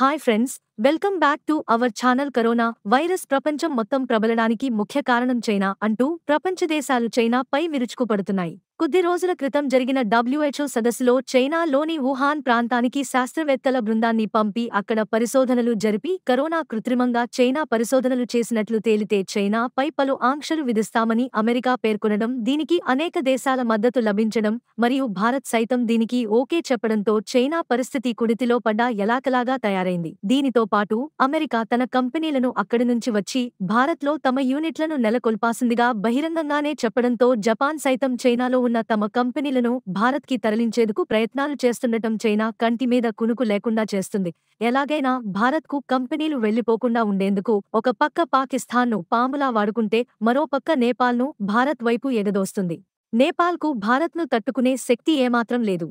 hi friends welcome back to our channel corona virus ప్రపంచం మొత్తం ప్రబలడానికి ముఖ్య కారణం చైనా అంటూ ప్రపంచ దేశాలు చైనాపై విరుచుకుపడుతున్నాయి కొద్ది రోజుల క్రితం జరిగిన డబ్ల్యూహెచ్ఓ సదస్సులో చైనాలోని వుహాన్ ప్రాంతానికి శాస్త్రవేత్తల బృందాన్ని పంపి అక్కడ పరిశోధనలు జరిపి కరోనా కృత్రిమంగా చైనా పరిశోధనలు చేసినట్లు తేలితే చైనాపై పలు ఆంక్షలు విధిస్తామని అమెరికా పేర్కొనడం దీనికి అనేక దేశాల మద్దతు లభించడం మరియు భారత్ సైతం దీనికి ఓకే చెప్పడంతో చైనా పరిస్థితి కుడితిలో పడ్డా ఎలాకలాగా తయారైంది దీనితో పాటు అమెరికా తన కంపెనీలను అక్కడి నుంచి వచ్చి భారత్లో తమ యూనిట్లను నెలకొల్పాసిందిగా బహిరంగంగానే చెప్పడంతో జపాన్ సైతం చైనాలో ఉన్న తమ కంపెనీలను భారత్కి తరలించేందుకు ప్రయత్నాలు చేస్తుండటం చైనా కంటి మీద కునుకు లేకుండా చేస్తుంది ఎలాగైనా భారత్కు కంపెనీలు వెళ్లిపోకుండా ఉండేందుకు ఒక పక్క పాకిస్తాన్ను పాములా వాడుకుంటే మరోపక్క నేపాల్ను భారత్ వైపు ఎగదోస్తుంది నేపాల్కు భారత్ను తట్టుకునే శక్తి ఏమాత్రం లేదు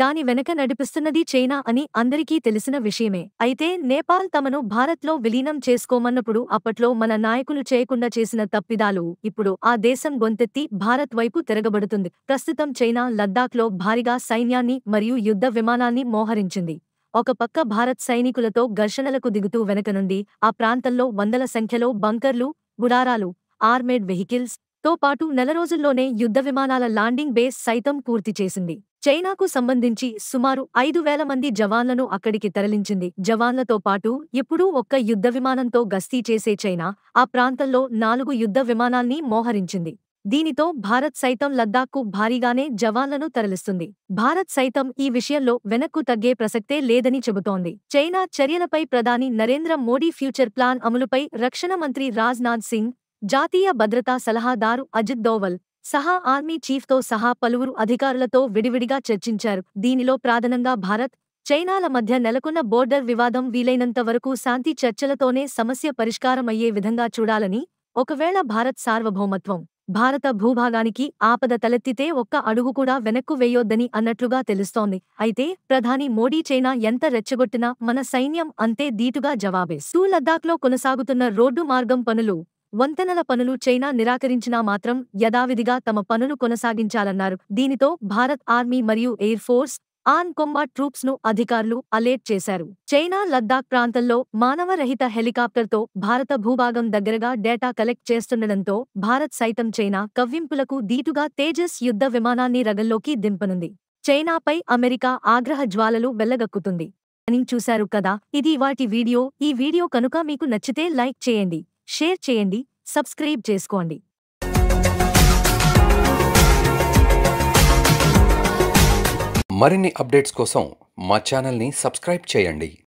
దాని వెనక నడిపిస్తున్నది చైనా అని అందరికీ తెలిసిన విషయమే అయితే నేపాల్ తమను భారత్లో విలీనం చేసుకోమన్నప్పుడు అప్పట్లో మన నాయకులు చేయకుండా చేసిన తప్పిదాలు ఇప్పుడు ఆ దేశం గొంతెత్తి భారత్ వైపు తిరగబడుతుంది ప్రస్తుతం చైనా లద్దాఖ్లో భారీగా సైన్యాన్ని మరియు యుద్ధ విమానాన్ని మోహరించింది ఒక పక్క భారత్ సైనికులతో ఘర్షణలకు దిగుతూ వెనక నుండి ఆ ప్రాంతంలో వందల సంఖ్యలో బంకర్లు గుడారాలు ఆర్మేడ్ వెహికల్స్ తో పాటు నెల రోజుల్లోనే యుద్ధ విమానాల లాండింగ్ బేస్ సైతం పూర్తి చేసింది చైనాకు సంబంధించి సుమారు ఐదు వేల మంది జవాన్లను అక్కడికి తరలించింది జవాన్లతో పాటు ఎప్పుడూ ఒక్క యుద్ధ విమానంతో గస్తీ చేసే చైనా ఆ ప్రాంతంలో నాలుగు యుద్ధ విమానాల్ని మోహరించింది దీనితో భారత్ సైతం లద్దాఖ్కు భారీగానే జవాన్లను తరలిస్తుంది భారత్ సైతం ఈ విషయంలో వెనక్కు తగ్గే ప్రసక్తే లేదని చెబుతోంది చైనా చర్యలపై ప్రధాని నరేంద్ర మోడీ ఫ్యూచర్ ప్లాన్ అమలుపై రక్షణ మంత్రి రాజ్నాథ్ సింగ్ జాతీయ భద్రతా సలహాదారు అజిత్ దోవల్ సహా ఆర్మీ చీఫ్తో సహా పలువురు అధికారులతో విడివిడిగా చర్చించారు దీనిలో ప్రాధనంగా భారత్ చైనాల మధ్య నెలకొన్న బోర్డర్ వివాదం వీలైనంత వరకు శాంతి చర్చలతోనే సమస్య పరిష్కారమయ్యే విధంగా చూడాలని ఒకవేళ భారత్ సార్వభౌమత్వం భారత భూభాగానికి ఆపద తలెత్తితే ఒక్క అడుగు కూడా వెనక్కు వేయొద్దని అన్నట్లుగా తెలుస్తోంది అయితే ప్రధాని మోడీ చైనా ఎంత రెచ్చగొట్టినా మన సైన్యం అంతే దీటుగా జవాబే సూ లద్దాఖ్లో కొనసాగుతున్న రోడ్డు మార్గం పనులు వంతెనల పనులు చైనా నిరాకరించినా మాత్రం యథావిధిగా తమ పనులు కొనసాగించాలన్నారు దీనితో భారత్ ఆర్మీ మరియు air force on combat troops ను అధికారులు అలర్ట్ చేశారు చైనా లద్దాఖ్ ప్రాంతంలో మానవరహిత హెలికాప్టర్తో భారత భూభాగం దగ్గరగా డేటా కలెక్ట్ చేస్తుండడంతో భారత్ సైతం చైనా కవ్వింపులకు దీటుగా తేజస్ యుద్ధ విమానాన్ని రగల్లోకి దింపనుంది చైనాపై అమెరికా ఆగ్రహ జ్వాలలు వెల్లగక్కుతుంది అని చూశారు కదా ఇది వాటి వీడియో ఈ వీడియో కనుక మీకు నచ్చితే లైక్ చేయండి షేర్ చేయండి సబ్స్క్రైబ్ చేసుకోండి మరిన్ని అప్డేట్స్ కోసం మా ఛానల్ని సబ్స్క్రైబ్ చేయండి